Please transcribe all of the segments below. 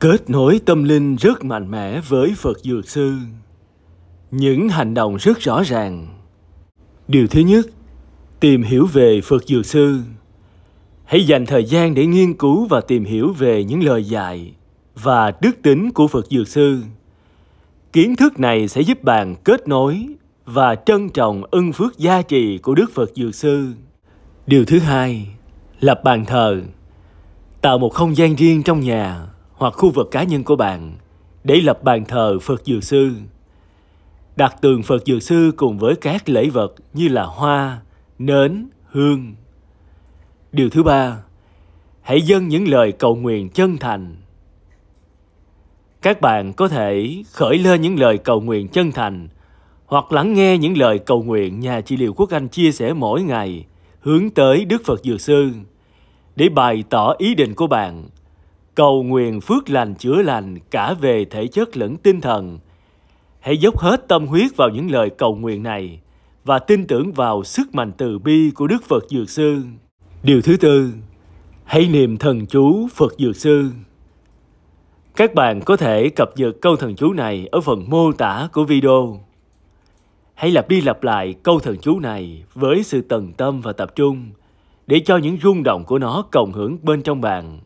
Kết nối tâm linh rất mạnh mẽ với Phật Dược Sư. Những hành động rất rõ ràng. Điều thứ nhất, tìm hiểu về Phật Dược Sư. Hãy dành thời gian để nghiên cứu và tìm hiểu về những lời dạy và đức tính của Phật Dược Sư. Kiến thức này sẽ giúp bạn kết nối và trân trọng ân phước gia trì của Đức Phật Dược Sư. Điều thứ hai, lập bàn thờ. Tạo một không gian riêng trong nhà hoặc khu vực cá nhân của bạn để lập bàn thờ Phật Dược Sư. Đặt tượng Phật Dược Sư cùng với các lễ vật như là hoa, nến, hương. Điều thứ ba, hãy dâng những lời cầu nguyện chân thành. Các bạn có thể khởi lên những lời cầu nguyện chân thành hoặc lắng nghe những lời cầu nguyện nhà trị liệu quốc Anh chia sẻ mỗi ngày hướng tới Đức Phật Dược Sư để bày tỏ ý định của bạn cầu nguyện phước lành chữa lành cả về thể chất lẫn tinh thần. Hãy dốc hết tâm huyết vào những lời cầu nguyện này và tin tưởng vào sức mạnh từ bi của Đức Phật Dược Sư. Điều thứ tư, hãy niệm thần chú Phật Dược Sư. Các bạn có thể cập nhật câu thần chú này ở phần mô tả của video. Hãy lặp đi lặp lại câu thần chú này với sự tận tâm và tập trung để cho những rung động của nó cộng hưởng bên trong bạn.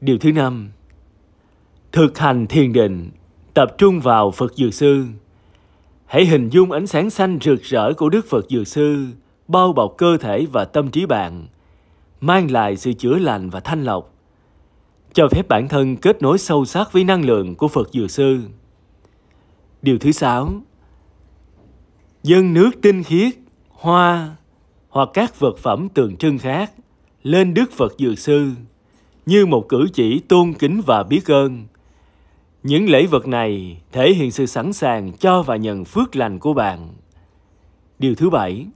Điều thứ năm, thực hành thiền định, tập trung vào Phật Dược Sư. Hãy hình dung ánh sáng xanh rực rỡ của Đức Phật Dược Sư bao bọc cơ thể và tâm trí bạn, mang lại sự chữa lành và thanh lọc. Cho phép bản thân kết nối sâu sắc với năng lượng của Phật Dược Sư. Điều thứ sáu, dâng nước tinh khiết, hoa hoặc các vật phẩm tượng trưng khác lên Đức Phật Dược Sư như một cử chỉ tôn kính và biết ơn. Những lễ vật này thể hiện sự sẵn sàng cho và nhận phước lành của bạn. Điều thứ bảy,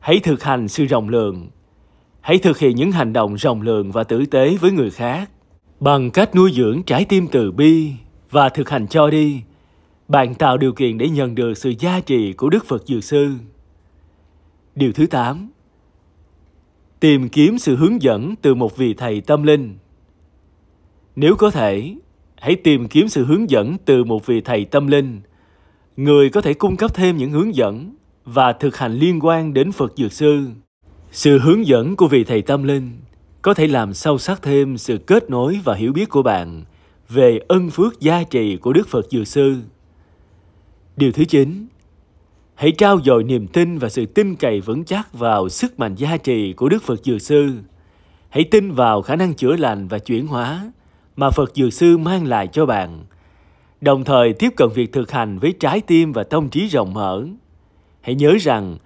hãy thực hành sự rộng lượng. Hãy thực hiện những hành động rộng lượng và tử tế với người khác. Bằng cách nuôi dưỡng trái tim từ bi và thực hành cho đi, bạn tạo điều kiện để nhận được sự gia trì của Đức Phật Dược Sư. Điều thứ 8 tìm kiếm sự hướng dẫn từ một vị thầy tâm linh nếu có thể hãy tìm kiếm sự hướng dẫn từ một vị thầy tâm linh người có thể cung cấp thêm những hướng dẫn và thực hành liên quan đến phật dược sư sự hướng dẫn của vị thầy tâm linh có thể làm sâu sắc thêm sự kết nối và hiểu biết của bạn về ân phước gia trì của đức phật dược sư điều thứ chín Hãy trao dồi niềm tin và sự tin cậy vững chắc vào sức mạnh gia trì của Đức Phật Dược Sư. Hãy tin vào khả năng chữa lành và chuyển hóa mà Phật Dược Sư mang lại cho bạn. Đồng thời tiếp cận việc thực hành với trái tim và tâm trí rộng mở. Hãy nhớ rằng,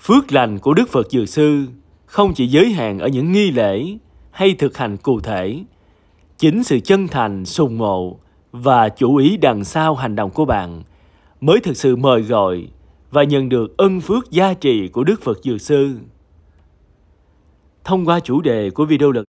phước lành của Đức Phật Dược Sư không chỉ giới hạn ở những nghi lễ hay thực hành cụ thể. Chính sự chân thành, sùng mộ và chủ ý đằng sau hành động của bạn mới thực sự mời gọi và nhận được ân phước gia trì của Đức Phật Dược Sư. Thông qua chủ đề của video lần